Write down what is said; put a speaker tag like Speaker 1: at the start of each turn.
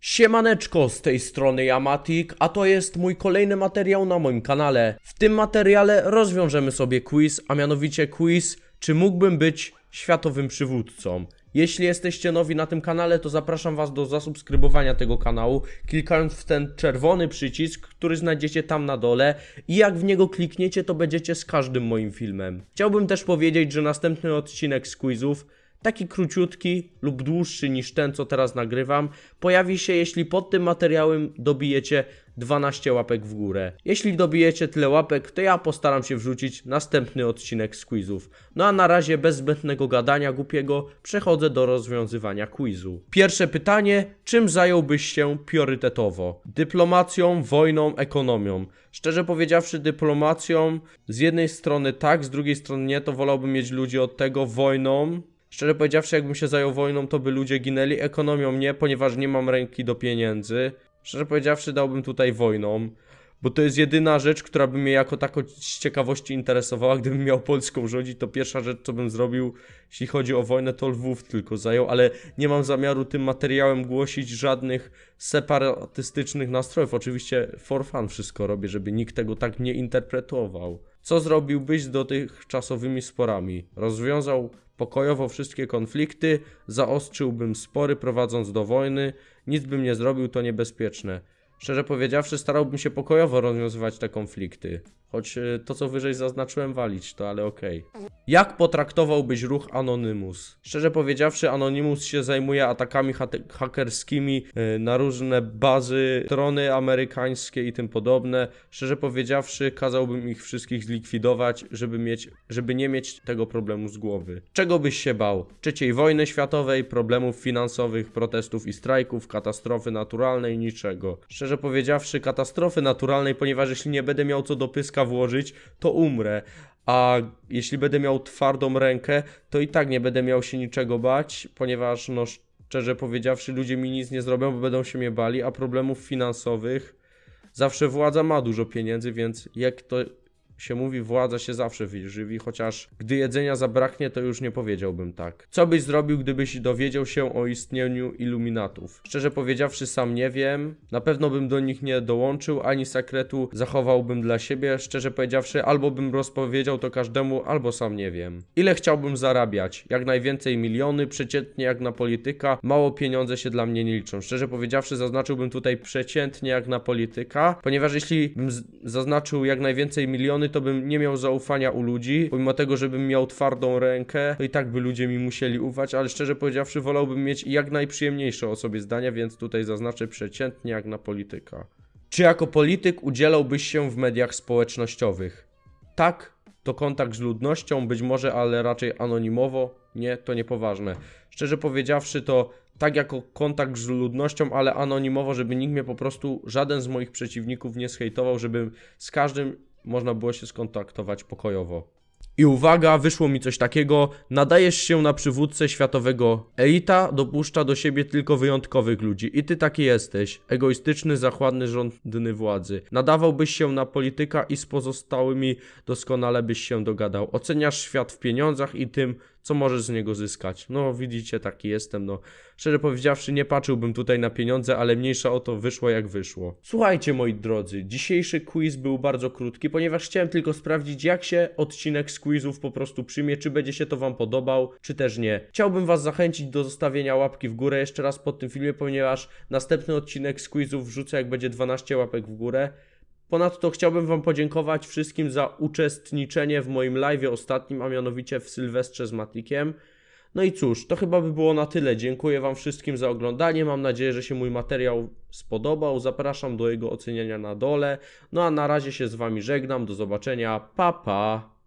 Speaker 1: Siemaneczko, z tej strony Yamatic, a to jest mój kolejny materiał na moim kanale. W tym materiale rozwiążemy sobie quiz, a mianowicie quiz, czy mógłbym być światowym przywódcą. Jeśli jesteście nowi na tym kanale, to zapraszam Was do zasubskrybowania tego kanału, klikając w ten czerwony przycisk, który znajdziecie tam na dole i jak w niego klikniecie, to będziecie z każdym moim filmem. Chciałbym też powiedzieć, że następny odcinek z quizów taki króciutki lub dłuższy niż ten, co teraz nagrywam, pojawi się, jeśli pod tym materiałem dobijecie 12 łapek w górę. Jeśli dobijecie tyle łapek, to ja postaram się wrzucić następny odcinek z quizów. No a na razie bez zbędnego gadania głupiego przechodzę do rozwiązywania quizu. Pierwsze pytanie, czym zająłbyś się priorytetowo? Dyplomacją, wojną, ekonomią. Szczerze powiedziawszy, dyplomacją z jednej strony tak, z drugiej strony nie, to wolałbym mieć ludzi od tego wojną, Szczerze powiedziawszy, jakbym się zajął wojną, to by ludzie ginęli ekonomią nie, ponieważ nie mam ręki do pieniędzy. Szczerze powiedziawszy, dałbym tutaj wojną, bo to jest jedyna rzecz, która by mnie jako tako z ciekawości interesowała. Gdybym miał Polską rządzić, to pierwsza rzecz, co bym zrobił, jeśli chodzi o wojnę, to Lwów tylko zajął, ale nie mam zamiaru tym materiałem głosić żadnych separatystycznych nastrojów. Oczywiście for fun wszystko robię, żeby nikt tego tak nie interpretował. Co zrobiłbyś z dotychczasowymi sporami? Rozwiązał pokojowo wszystkie konflikty, zaostrzyłbym spory prowadząc do wojny, nic bym nie zrobił, to niebezpieczne. Szczerze powiedziawszy, starałbym się pokojowo rozwiązywać te konflikty. Choć e, to, co wyżej zaznaczyłem, walić to, ale okej. Okay. Jak potraktowałbyś ruch Anonymous? Szczerze powiedziawszy, Anonymous się zajmuje atakami ha hakerskimi e, na różne bazy, strony amerykańskie i tym podobne. Szczerze powiedziawszy, kazałbym ich wszystkich zlikwidować, żeby, mieć, żeby nie mieć tego problemu z głowy. Czego byś się bał? Trzeciej wojny światowej, problemów finansowych, protestów i strajków, katastrofy naturalnej, niczego. Szczerze powiedziawszy, katastrofy naturalnej, ponieważ jeśli nie będę miał co dopyskać, włożyć, to umrę. A jeśli będę miał twardą rękę, to i tak nie będę miał się niczego bać, ponieważ no szczerze powiedziawszy, ludzie mi nic nie zrobią, bo będą się mnie bali, a problemów finansowych zawsze władza ma dużo pieniędzy, więc jak to się mówi, władza się zawsze wyżywi, chociaż gdy jedzenia zabraknie, to już nie powiedziałbym tak. Co byś zrobił, gdybyś dowiedział się o istnieniu iluminatów? Szczerze powiedziawszy, sam nie wiem. Na pewno bym do nich nie dołączył, ani sekretu zachowałbym dla siebie. Szczerze powiedziawszy, albo bym rozpowiedział to każdemu, albo sam nie wiem. Ile chciałbym zarabiać? Jak najwięcej miliony, przeciętnie jak na polityka, mało pieniądze się dla mnie nie liczą. Szczerze powiedziawszy, zaznaczyłbym tutaj przeciętnie jak na polityka, ponieważ jeśli bym zaznaczył jak najwięcej miliony, to bym nie miał zaufania u ludzi, pomimo tego, żebym miał twardą rękę, to no i tak by ludzie mi musieli ufać, ale szczerze powiedziawszy wolałbym mieć jak najprzyjemniejsze o sobie zdania, więc tutaj zaznaczę przeciętnie jak na polityka. Czy jako polityk udzielałbyś się w mediach społecznościowych? Tak, to kontakt z ludnością, być może, ale raczej anonimowo. Nie, to niepoważne. Szczerze powiedziawszy, to tak jako kontakt z ludnością, ale anonimowo, żeby nikt mnie po prostu, żaden z moich przeciwników nie schejtował, żebym z każdym można było się skontaktować pokojowo. I uwaga, wyszło mi coś takiego. Nadajesz się na przywódcę światowego. Elita dopuszcza do siebie tylko wyjątkowych ludzi. I ty taki jesteś. Egoistyczny, zachładny, rządny władzy. Nadawałbyś się na polityka i z pozostałymi doskonale byś się dogadał. Oceniasz świat w pieniądzach i tym, co możesz z niego zyskać. No widzicie, taki jestem, no. Szczerze powiedziawszy, nie patrzyłbym tutaj na pieniądze, ale mniejsza o to wyszło jak wyszło. Słuchajcie moi drodzy, dzisiejszy quiz był bardzo krótki, ponieważ chciałem tylko sprawdzić jak się odcinek z quizów po prostu przyjmie, czy będzie się to wam podobał, czy też nie. Chciałbym was zachęcić do zostawienia łapki w górę jeszcze raz pod tym filmie, ponieważ następny odcinek z quizów wrzucę jak będzie 12 łapek w górę. Ponadto chciałbym Wam podziękować wszystkim za uczestniczenie w moim live ostatnim, a mianowicie w Sylwestrze z Matikiem. No i cóż, to chyba by było na tyle. Dziękuję Wam wszystkim za oglądanie. Mam nadzieję, że się mój materiał spodobał. Zapraszam do jego oceniania na dole. No a na razie się z Wami żegnam. Do zobaczenia. Pa pa.